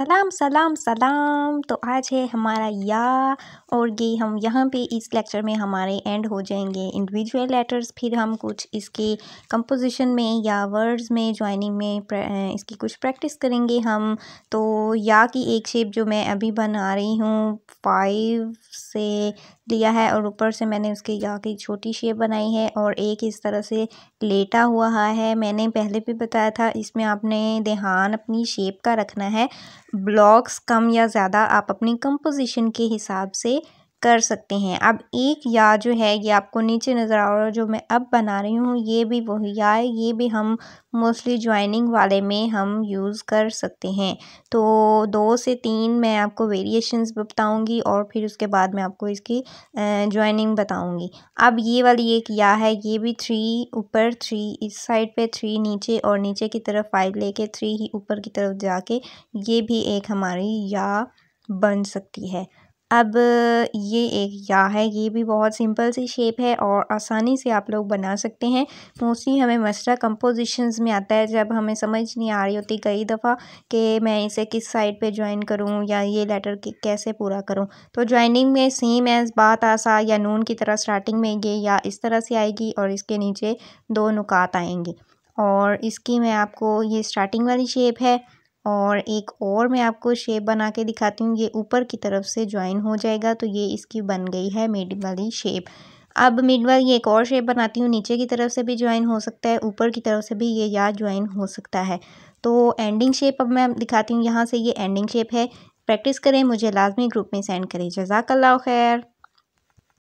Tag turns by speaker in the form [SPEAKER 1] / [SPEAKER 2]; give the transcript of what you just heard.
[SPEAKER 1] सलाम सलाम सलाम तो आज है हमारा या और ये हम यहाँ पे इस लेक्चर में हमारे एंड हो जाएंगे इंडिविजुअल लेटर्स फिर हम कुछ इसके कंपोजिशन में या वर्ड्स में ज्वाइनिंग में इसकी कुछ प्रैक्टिस करेंगे हम तो या की एक शेप जो मैं अभी बना रही हूँ फाइव से लिया है और ऊपर से मैंने उसके यहाँ की छोटी शेप बनाई है और एक इस तरह से लेटा हुआ है मैंने पहले भी बताया था इसमें आपने ध्यान अपनी शेप का रखना है ब्लॉक्स कम या ज़्यादा आप अपनी कंपोजिशन के हिसाब से कर सकते हैं अब एक या जो है ये आपको नीचे नज़र आ रहा है जो मैं अब बना रही हूँ ये भी वही या है ये भी हम मोस्टली ज्वाइनिंग वाले में हम यूज़ कर सकते हैं तो दो से तीन मैं आपको वेरिएशंस बताऊँगी और फिर उसके बाद मैं आपको इसकी ज्वाइनिंग बताऊँगी अब ये वाली एक या है ये भी थ्री ऊपर थ्री इस साइड पर थ्री नीचे और नीचे की तरफ फाइव लेके थ्री ही ऊपर की तरफ जाके ये भी एक हमारी या बन सकती है अब ये एक या है ये भी बहुत सिंपल सी शेप है और आसानी से आप लोग बना सकते हैं मोस्टली हमें मसरा कंपोजिशंस में आता है जब हमें समझ नहीं आ रही होती कई दफ़ा कि मैं इसे किस साइड पे ज्वाइन करूं या ये लेटर कैसे पूरा करूं तो ज्वाइनिंग में सेम एज बात आसा या नून की तरह स्टार्टिंग में ये या इस तरह से आएगी और इसके नीचे दो नुकात आएंगे और इसकी मैं आपको ये स्टार्टिंग वाली शेप है और एक और मैं आपको शेप बना के दिखाती हूँ ये ऊपर की तरफ से ज्वाइन हो जाएगा तो ये इसकी बन गई है मिड वाली शेप अब मिड वाली एक और शेप बनाती हूँ नीचे की तरफ से भी ज्वाइन हो सकता है ऊपर की तरफ से भी ये या ज्वाइन हो सकता है तो एंडिंग शेप अब मैं दिखाती हूँ यहाँ से ये एंडिंग शेप है प्रैक्टिस करें मुझे लाजमी ग्रुप में सेंड करें जजाकल्ला खैर